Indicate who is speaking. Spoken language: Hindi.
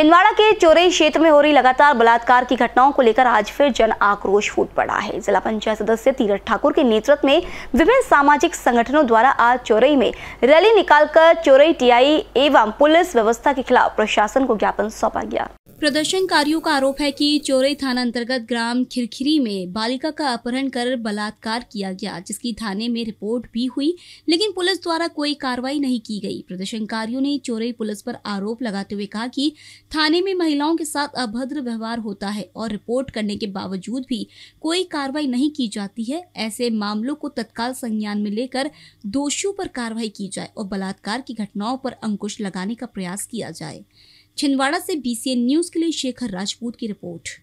Speaker 1: छिंदवाड़ा के चोरई क्षेत्र में हो रही लगातार बलात्कार की घटनाओं को लेकर आज फिर जन आक्रोश फूट पड़ा है जिला पंचायत सदस्य तीरथ ठाकुर के नेतृत्व में विभिन्न सामाजिक संगठनों द्वारा आज चोरई में रैली निकालकर चोरई टीआई एवं पुलिस व्यवस्था के खिलाफ प्रशासन को ज्ञापन सौंपा गया प्रदर्शनकारियों का आरोप है कि चोरई थाना अंतर्गत ग्राम खिरखिरी में बालिका का अपहरण कर बलात्कार किया गया जिसकी थाने में रिपोर्ट भी हुई लेकिन पुलिस द्वारा कोई कार्रवाई नहीं की गई प्रदर्शनकारियों ने चोरई पुलिस पर आरोप लगाते हुए कहा कि थाने में महिलाओं के साथ अभद्र व्यवहार होता है और रिपोर्ट करने के बावजूद भी कोई कार्रवाई नहीं की जाती है ऐसे मामलों को तत्काल संज्ञान में लेकर दोषियों पर कार्रवाई की जाए और बलात्कार की घटनाओं पर अंकुश लगाने का प्रयास किया जाए छिंदवाड़ा से बीसीएन न्यूज के लिए शेखर राजपूत की रिपोर्ट